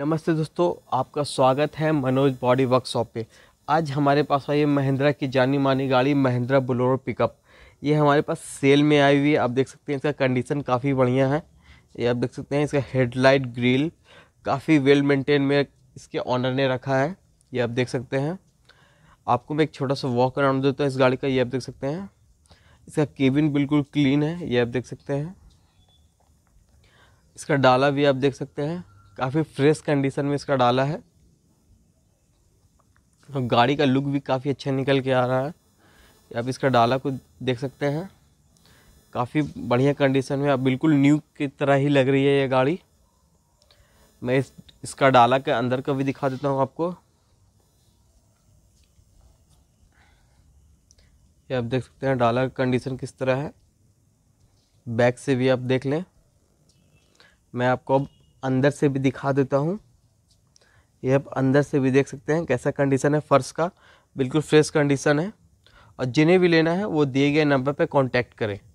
नमस्ते दोस्तों आपका स्वागत है मनोज बॉडी वर्कशॉप पे आज हमारे पास आई है महिंद्रा की जानी मानी गाड़ी महिंद्रा बोलोरो पिकअप ये हमारे पास सेल में आई हुई है आप देख सकते हैं इसका कंडीशन काफ़ी बढ़िया है ये आप देख सकते हैं इसका हेडलाइट ग्रिल काफ़ी वेल मेंटेन में इसके ऑनर ने रखा है ये आप देख सकते हैं आपको मैं एक छोटा सा वॉक अराउंड देता हूँ इस गाड़ी का ये आप देख सकते हैं इसका केबिन बिल्कुल क्लीन है ये आप देख सकते हैं इसका डाला भी आप देख सकते हैं काफ़ी फ्रेश कंडीशन में इसका डाला है और गाड़ी का लुक भी काफ़ी अच्छा निकल के आ रहा है आप इसका डाला को देख सकते हैं काफ़ी बढ़िया कंडीशन में अब बिल्कुल न्यू की तरह ही लग रही है ये गाड़ी मैं इस इसका डाला के अंदर का भी दिखा देता हूँ आपको ये आप देख सकते हैं डाला का कंडीशन किस तरह है बैक से भी आप देख लें मैं आपको अब अंदर से भी दिखा देता हूँ ये आप अंदर से भी देख सकते हैं कैसा कंडीशन है फ़र्श का बिल्कुल फ्रेश कंडीशन है और जिन्हें भी लेना है वो दिए गए नंबर पे कांटेक्ट करें